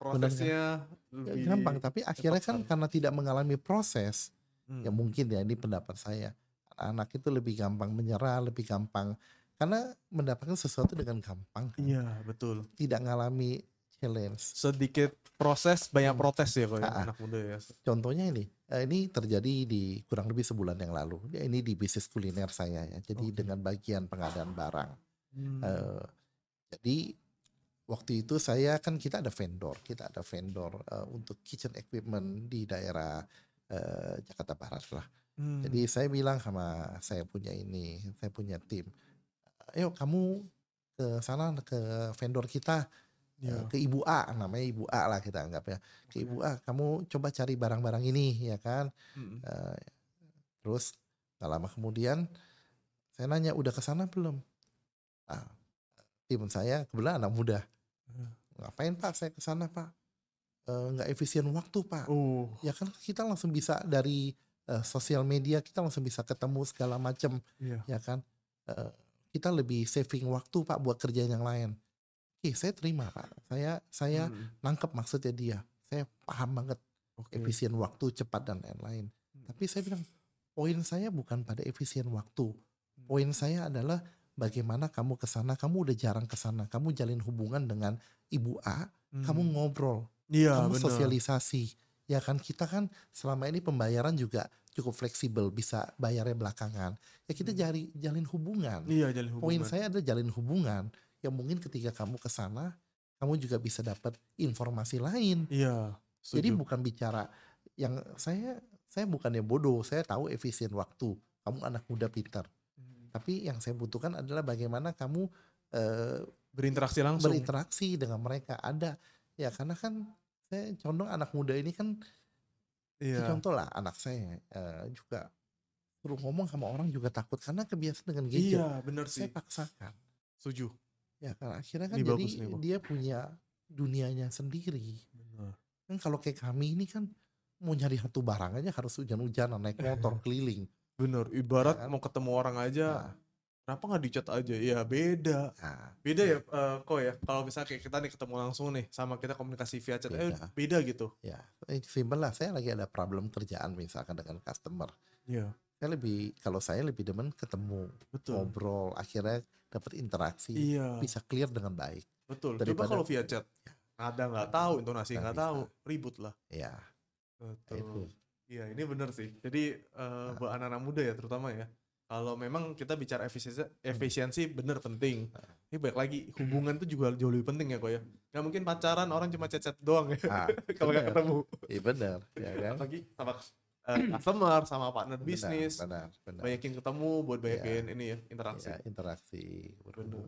S2: kan? prosesnya ya, lebih gampang tapi akhirnya kan
S1: karena tidak mengalami proses hmm. ya mungkin ya ini pendapat saya anak itu lebih gampang menyerah lebih gampang karena mendapatkan sesuatu dengan gampang kan? iya betul tidak mengalami challenge.
S2: Sedikit proses banyak hmm. protes ya kok ah, ah. anak muda ya.
S1: Contohnya ini, eh, ini terjadi di kurang lebih sebulan yang lalu. Ya, ini di bisnis kuliner saya ya. Jadi okay. dengan bagian pengadaan barang. Hmm. Uh, jadi waktu itu saya kan kita ada vendor, kita ada vendor uh, untuk kitchen equipment di daerah uh, Jakarta Barat lah. Hmm. Jadi saya bilang sama saya punya ini, saya punya tim. Ayo kamu ke sana ke vendor kita yeah. Ya. ke ibu A namanya ibu A lah kita anggap ya ke ibu iya. A kamu coba cari barang-barang ini ya kan mm uh, terus gak lama kemudian saya nanya udah ke sana belum ah, tim saya kebetulan anak muda iya. ngapain pak saya ke sana pak eh, nggak uh, efisien waktu pak uh. ya kan kita langsung bisa dari uh, sosial media kita langsung bisa ketemu segala macam yeah. ya kan uh, kita lebih saving waktu pak buat kerjaan yang lain oke okay, saya terima pak saya saya hmm. nangkep maksudnya dia saya paham banget okay. efisien waktu cepat dan lain-lain hmm. tapi saya bilang poin saya bukan pada efisien waktu hmm. poin saya adalah bagaimana kamu ke sana kamu udah jarang ke sana kamu jalin hubungan dengan ibu A hmm. kamu ngobrol ya, kamu bener. sosialisasi ya kan kita kan selama ini pembayaran juga cukup fleksibel bisa bayarnya belakangan ya kita hmm. jari jalin hubungan iya jalin hubungan poin saya adalah jalin hubungan ya mungkin ketika kamu ke sana kamu juga bisa dapat informasi lain. Iya. Setuju. Jadi bukan bicara yang saya saya bukannya bodoh, saya tahu efisien waktu. Kamu anak muda pintar. Hmm. Tapi yang saya butuhkan adalah bagaimana kamu eh,
S2: berinteraksi langsung.
S1: Berinteraksi dengan mereka ada ya karena kan saya condong anak muda ini kan
S2: iya. contoh lah anak
S1: saya eh, juga suruh ngomong sama orang juga takut karena kebiasaan dengan gadget. Iya, benar sih. Saya
S2: paksakan. Setuju ya
S1: kan akhirnya kan jadi nih, dia punya dunianya sendiri Benar. kan kalau kayak kami ini kan mau nyari satu barang aja harus
S2: hujan-hujanan naik motor keliling Bener, ya ibarat ya mau ketemu orang aja, nah. kenapa nggak dicat aja? Ya beda, nah, beda ya, ya uh, kok ya. Kalau misalnya kayak kita nih ketemu langsung nih, sama kita komunikasi via chat, eh, beda. eh beda gitu. Ya,
S1: eh, simpel lah. Saya lagi ada problem kerjaan misalkan dengan customer. ya Saya lebih, kalau saya lebih demen ketemu, Betul. ngobrol. Akhirnya dapat interaksi, iya. bisa clear dengan baik. Betul. Daripada, Coba kalau via
S2: chat, ada nggak tahu intonasi nggak tahu, ribut lah. Iya. Betul. Iya, ini benar sih. Jadi uh, buat anak-anak muda ya terutama ya. Kalau memang kita bicara efisiensi, hmm. efisiensi benar penting. Nah. Ini baik lagi hubungan tuh juga jauh lebih penting ya kok ya. Gak mungkin pacaran orang cuma chat-chat doang ya. Nah, kalau nggak ketemu. Iya benar. Ya kan. Apalagi sama Eh, customer sama partner bisnis benar, benar. banyakin ketemu buat iya. banyakin ya, ini ya interaksi ya,
S1: interaksi benar.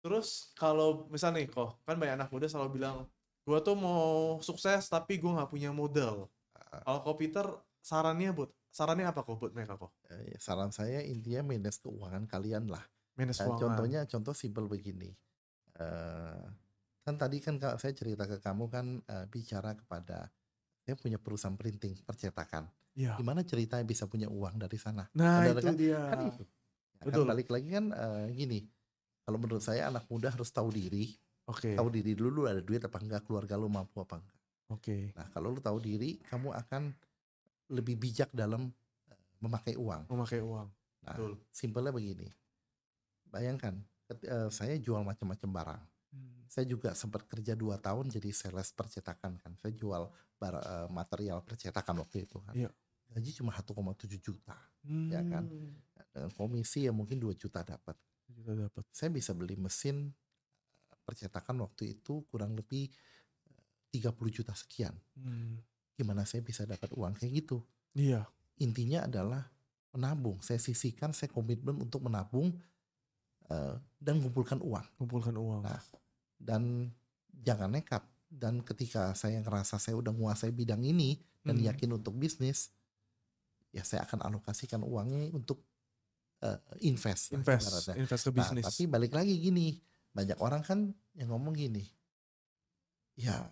S2: terus kalau misalnya nih kok kan banyak anak muda selalu bilang gue tuh mau sukses tapi gue nggak punya modal uh, kalau kok Peter sarannya buat sarannya apa kok buat mereka kok
S1: eh, iya, saran saya intinya minus keuangan kalian lah
S2: minus eh, keuangan. contohnya
S1: contoh simple begini uh, kan tadi kan saya cerita ke kamu kan uh, bicara kepada dia punya perusahaan printing percetakan. Ya. Gimana ceritanya bisa punya uang dari sana? Nah Saudara itu kan, dia. Kan itu. Nah, kan Betul. Kan balik lagi kan uh, gini, kalau menurut saya anak muda harus tahu diri. Oke. Okay. Tahu diri dulu lu ada duit apa enggak, keluarga lu mampu apa enggak. Oke. Okay. Nah kalau lu tahu diri, kamu akan lebih bijak dalam eh, memakai uang. Memakai uang. Nah, Betul. simpelnya begini. Bayangkan, ketika, uh, eh, saya jual macam-macam barang. Hmm. Saya juga sempat kerja 2 tahun jadi sales percetakan kan. Saya jual bar, uh, eh, material percetakan waktu itu kan. Iya. Gaji cuma 1,7 juta. Hmm. Ya kan. komisi ya mungkin 2 juta dapat. Juta dapat. Saya bisa beli mesin eh, percetakan waktu itu kurang lebih 30 eh, juta sekian. Hmm. Gimana saya bisa dapat uang kayak gitu? Iya. Intinya adalah menabung. Saya sisihkan, saya komitmen untuk menabung uh, dan kumpulkan uang. Kumpulkan uang. Nah, dan jangan nekat dan ketika saya ngerasa saya udah menguasai bidang ini dan hmm. yakin untuk bisnis ya saya akan alokasikan uangnya untuk uh, eh, invest invest lah, invest ke nah, bisnis tapi balik lagi gini banyak orang kan yang ngomong gini ya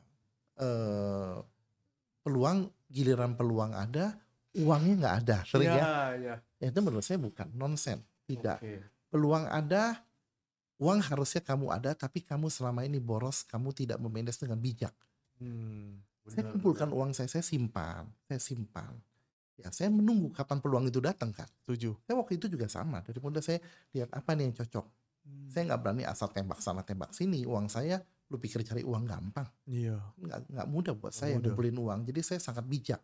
S1: uh, peluang giliran peluang ada uangnya nggak ada sering ya, ya. ya itu menurut saya bukan nonsen tidak okay. peluang ada uang harusnya kamu ada tapi kamu selama ini boros kamu tidak memanage dengan bijak
S2: hmm, saya kumpulkan
S1: uang saya saya simpan saya simpan ya saya menunggu kapan peluang itu datang kan tujuh saya waktu itu juga sama dari muda saya lihat apa nih yang cocok hmm. saya nggak berani asal tembak sana tembak sini uang saya lu pikir cari uang gampang iya nggak nggak mudah buat saya mudah. ngumpulin uang jadi saya sangat bijak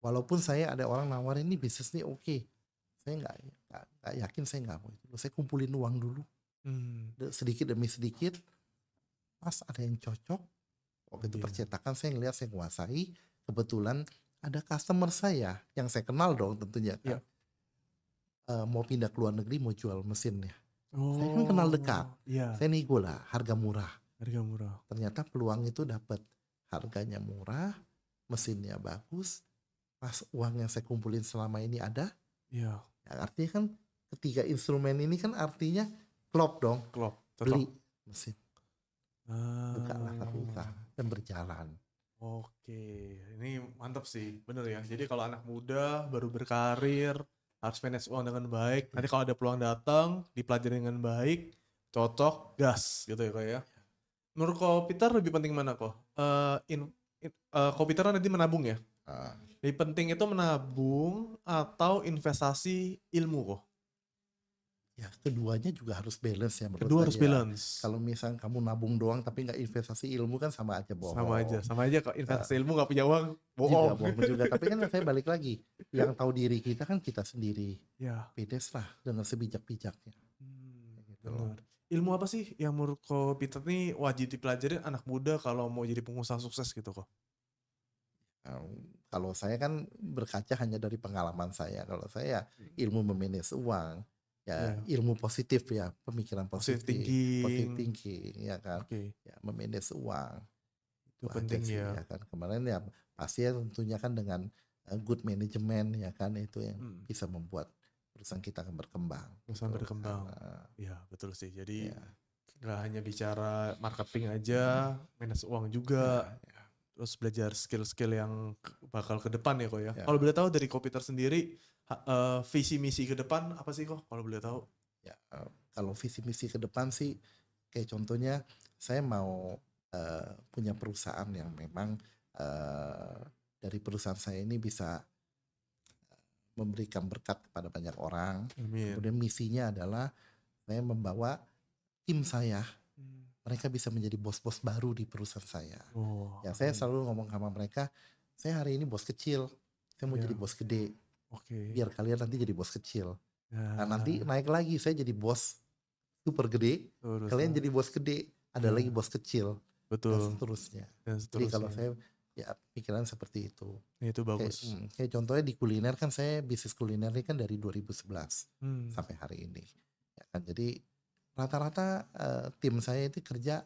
S1: walaupun saya ada orang nawarin ini bisnis nih oke okay. saya nggak nggak yakin saya nggak mau itu saya kumpulin uang dulu hmm. sedikit demi sedikit pas ada yang cocok waktu itu yeah. percetakan saya ngeliat saya kuasai kebetulan ada customer saya yang saya kenal dong tentunya kan yeah. Iya. uh, mau pindah ke luar negeri mau jual mesinnya
S2: oh. saya kan kenal oh, dekat
S1: yeah. saya nih lah harga murah harga murah ternyata peluang itu dapat harganya murah mesinnya bagus pas uang yang saya kumpulin selama ini ada yeah. ya artinya kan ketiga instrumen ini kan artinya klop dong klop cocok. beli mesin ah. lah
S2: terbuka dan berjalan oke ini mantap sih bener ya jadi kalau anak muda baru berkarir harus manage uang dengan baik nanti kalau ada peluang datang dipelajari dengan baik cocok gas gitu ya kok ya menurut kau Peter lebih penting mana kok uh, eh, in, in uh, eh, kau Peter nanti menabung ya uh. lebih penting itu menabung atau investasi ilmu kok ya
S1: keduanya juga harus balance ya menurut Kedua saya. harus ya. balance. Kalau misal kamu nabung doang tapi nggak investasi ilmu kan sama aja bohong. Sama aja, sama aja kalau investasi eh,
S2: ilmu nggak punya uang iya, bohong. Juga, bohong juga. Tapi kan
S1: saya balik lagi, yang tahu diri kita kan kita sendiri. Ya. Pedes lah dengan sebijak-bijaknya. Hmm,
S2: gitu loh. Ilmu apa sih yang menurut kau Peter nih wajib dipelajari anak muda kalau mau jadi pengusaha sukses gitu kok?
S1: Um, kalau saya kan berkaca hanya dari pengalaman saya. Kalau saya ilmu memanage uang, ya yeah. ilmu positif ya pemikiran positif, positif thinking, positive thinking ya kan okay. ya memanage uang itu Wah, penting sih, ya. ya. kan kemarin ya pasti ya tentunya kan dengan eh, good management ya kan itu yang hmm. bisa membuat perusahaan kita berkembang perusahaan gitu. berkembang
S2: uh, ya betul sih jadi ya. nggak hanya bicara marketing aja minus hmm. uang juga ya, ya. terus belajar skill-skill yang bakal ke depan ya kok ya, ya. kalau boleh tahu dari komputer sendiri uh, visi misi ke depan apa sih kok kalau boleh tahu? Ya
S1: uh, kalau visi misi ke depan sih kayak contohnya saya mau uh, punya perusahaan yang memang uh, dari perusahaan saya ini bisa memberikan berkat kepada banyak orang. Amin. Kemudian misinya adalah saya membawa tim saya hmm. mereka bisa menjadi bos-bos baru di perusahaan saya. Oh, ya saya selalu ngomong sama mereka, saya hari ini bos kecil, saya mau yeah. jadi bos gede Oke. Okay. Biar kalian nanti jadi bos kecil. Ya. Nah, nanti ya. naik lagi saya jadi bos super gede. Terus kalian jadi bos gede, ada hmm. lagi bos kecil. Betul. Dan seterusnya. Dan seterusnya. Jadi kalau saya ya pikiran seperti itu. Itu bagus. Kayak, hmm, kayak contohnya di kuliner kan saya bisnis kuliner ini kan dari 2011 hmm. sampai hari ini. Ya kan jadi rata-rata uh, tim saya itu kerja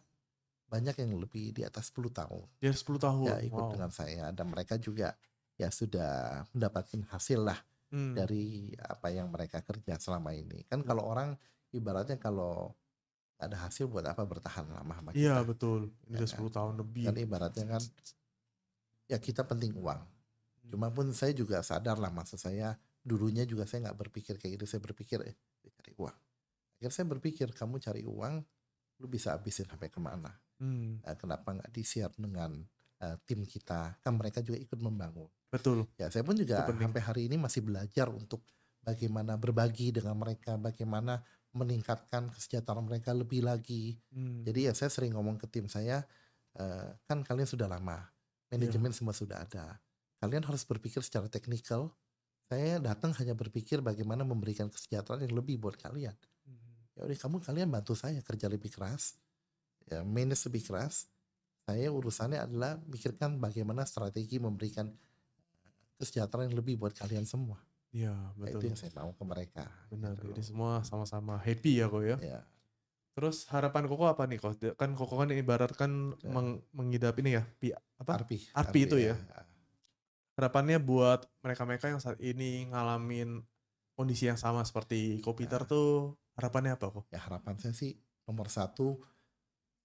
S1: banyak yang lebih di atas 10 tahun. Di 10 tahun. Ya ikut wow. dengan saya. Dan mereka juga ya sudah mendapatkan hasil lah hmm. dari apa yang mereka kerja selama ini. Kan hmm. kalau orang ibaratnya kalau ada hasil buat apa bertahan lama sama
S2: Iya betul. Ini ya, kan? tahun
S1: lebih. Kan ibaratnya kan ya kita penting uang. Hmm. Cuma pun saya juga sadar lah masa saya dulunya juga saya nggak berpikir kayak gitu. Saya berpikir eh, cari uang. Akhirnya saya berpikir kamu cari uang lu bisa habisin sampai kemana. Hmm. Nah, kenapa nggak di dengan eh, tim kita? Kan mereka juga ikut membangun. Betul. Ya, saya pun juga sampai hari ini masih belajar untuk bagaimana berbagi dengan mereka, bagaimana meningkatkan kesejahteraan mereka lebih lagi. Hmm. Jadi ya saya sering ngomong ke tim saya, e, kan kalian sudah lama, manajemen yeah. semua sudah ada. Kalian harus berpikir secara teknikal. Saya datang hanya berpikir bagaimana memberikan kesejahteraan yang lebih buat kalian. Hmm. Ya udah kamu kalian bantu saya kerja lebih keras, ya manage lebih keras. Saya urusannya adalah mikirkan bagaimana strategi memberikan kesejahteraan yang lebih buat kalian semua. Iya betul. Itu yang saya mau ke mereka.
S2: Benar. Gitu. Jadi semua sama-sama happy ya kok ya. Iya. Terus harapan Koko apa nih kok? Kan Koko kan ibaratkan ya. meng mengidap ini ya, pi apa? RP. RP, itu ya. ya. Harapannya buat mereka-mereka yang saat ini ngalamin kondisi yang sama seperti Kopiter ya. tuh harapannya
S1: apa kok? Ya harapan saya sih nomor satu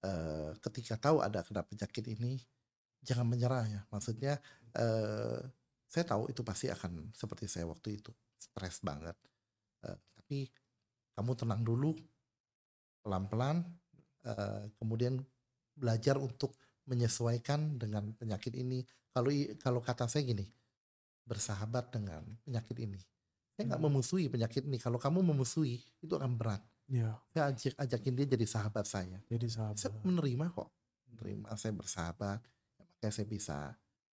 S1: eh, ketika tahu ada kena penyakit ini jangan menyerah ya. Maksudnya eh, saya tahu itu pasti akan seperti saya waktu itu stres banget uh, tapi kamu tenang dulu pelan-pelan uh, kemudian belajar untuk menyesuaikan dengan penyakit ini kalau kalau kata saya gini bersahabat dengan penyakit ini saya nggak hmm. memusuhi penyakit ini kalau kamu memusuhi itu akan berat yeah. saya ajak ajakin dia jadi sahabat saya jadi sahabat saya menerima kok menerima saya bersahabat ya, makanya saya bisa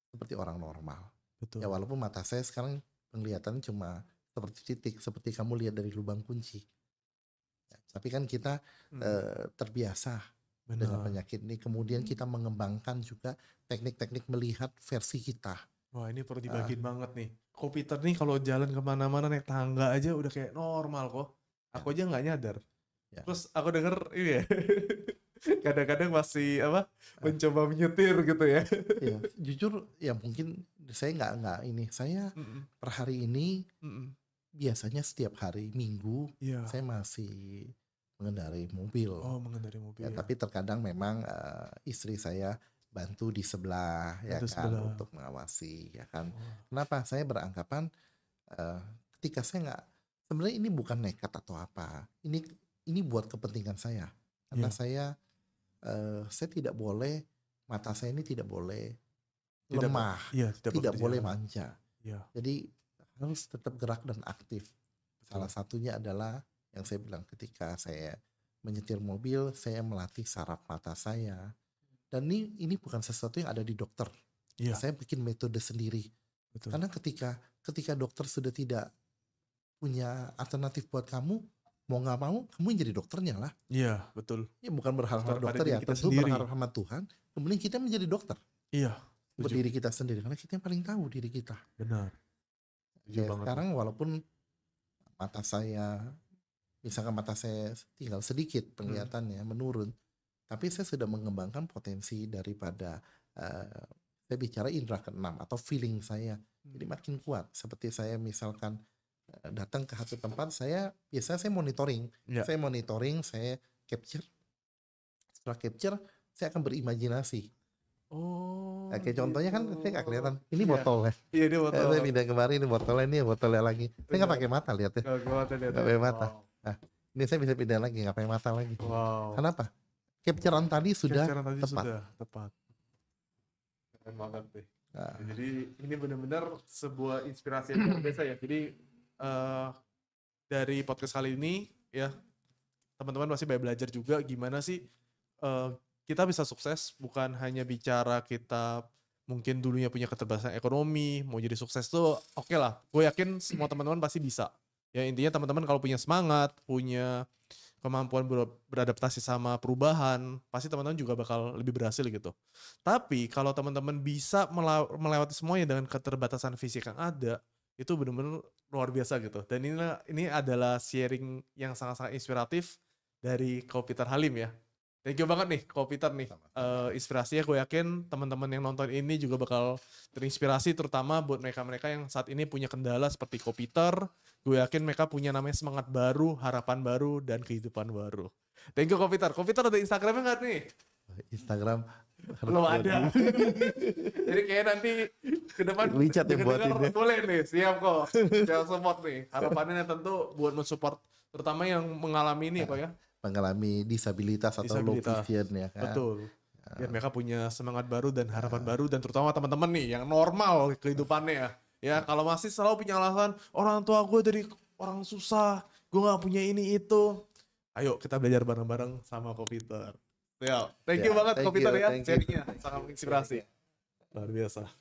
S1: seperti orang normal Betul. Ya walaupun mata saya sekarang penglihatan cuma seperti titik, seperti kamu lihat dari lubang kunci. Ya, tapi kan kita hmm. e, terbiasa Benar. dengan penyakit ini. Kemudian hmm. kita mengembangkan juga teknik-teknik melihat versi kita.
S2: Wah ini perlu ah. dibagiin uh, banget nih. kopi nih kalau jalan kemana-mana naik tangga aja udah kayak normal kok. Ya. Aku aja nggak nyadar. Ya. Terus aku denger ini ya. kadang-kadang masih apa ah. mencoba menyetir gitu ya. ya
S1: jujur ya mungkin saya nggak nggak ini saya mm -mm. per hari ini mm -mm. biasanya setiap hari minggu yeah. saya masih mengendarai mobil. Oh
S2: mengendarai mobil. Ya, ya.
S1: Tapi terkadang memang uh, istri saya bantu di sebelah ya bantu ya kan untuk mengawasi ya kan. Oh. Kenapa saya beranggapan uh, ketika saya nggak sebenarnya ini bukan nekat atau apa. Ini ini buat kepentingan saya karena yeah. saya uh, saya tidak boleh mata saya ini tidak boleh
S2: tidak lemah, ya, tidak, tidak boleh manja. Ya.
S1: Jadi harus tetap gerak dan aktif. Betul. Salah satunya adalah yang saya bilang ketika saya menyetir mobil, saya melatih saraf mata saya. Dan ini ini bukan sesuatu yang ada di dokter. Ya. Saya bikin metode sendiri. Betul. Karena ketika ketika dokter sudah tidak punya alternatif buat kamu, mau nggak mau kamu yang jadi dokternya lah.
S2: Iya betul. Ya bukan berharap dokter ya, tentu sendiri. berharap sama Tuhan.
S1: Kemudian kita menjadi dokter. Iya buat diri kita sendiri karena kita yang paling tahu diri kita benar ya, sekarang walaupun mata saya misalkan mata saya tinggal sedikit hmm. penglihatannya hmm. menurun tapi saya sudah mengembangkan potensi daripada uh, saya bicara indera keenam atau feeling saya hmm. jadi makin kuat seperti saya misalkan eh, datang ke satu tempat saya biasanya saya monitoring ya. saya monitoring saya capture setelah capture saya akan berimajinasi Oh. Oke, gitu. contohnya kan saya nggak kelihatan. Ini yeah. botol ya. Iya, ini botol. Saya pindah kemarin ini botolnya ini botolnya lagi. Saya nggak pakai mata lihat ya. Nggak pakai mata lihat. Nggak ya. pakai mata. Wow. Nah, ini saya bisa pindah lagi, nggak pakai mata lagi. Wow. Kenapa? Capturean tadi sudah Capturean tadi tepat. Sudah tepat.
S2: Keren banget deh. Nah. nah jadi ini benar-benar sebuah inspirasi yang luar biasa ya. Jadi uh, dari podcast kali ini ya teman-teman masih banyak belajar juga gimana sih uh, kita bisa sukses bukan hanya bicara kita mungkin dulunya punya keterbatasan ekonomi mau jadi sukses tuh oke okay lah gue yakin semua teman-teman pasti bisa ya intinya teman-teman kalau punya semangat punya kemampuan ber beradaptasi sama perubahan pasti teman-teman juga bakal lebih berhasil gitu tapi kalau teman-teman bisa melewati semuanya dengan keterbatasan fisik yang ada itu benar-benar luar biasa gitu dan ini ini adalah sharing yang sangat-sangat inspiratif dari Kau Peter Halim ya Thank you banget nih Peter nih. Uh, inspirasinya gue yakin teman-teman yang nonton ini juga bakal terinspirasi terutama buat mereka-mereka yang saat ini punya kendala seperti Peter. Gue yakin mereka punya namanya semangat baru, harapan baru dan kehidupan baru. Thank you Ko Peter ada Instagramnya nggak nih? Instagram belum ada. Jadi kayak nanti ke depan Richard yang buatin ya. Boleh nih, siap kok. Jangan support nih. Harapannya tentu buat mensupport terutama yang mengalami ini kok ya
S1: mengalami disabilitas atau disabilitas. low vision ya kan. Betul.
S2: Ya. Biar mereka punya semangat baru dan harapan ya. baru dan terutama teman-teman nih yang normal kehidupannya ya. Ya kalau masih selalu punya alasan orang tua gue dari orang susah, gue nggak punya ini itu. Ayo kita belajar bareng-bareng sama Kopiter. Ya, thank you ya, banget Kopiter ya sharingnya sangat menginspirasi. Luar biasa.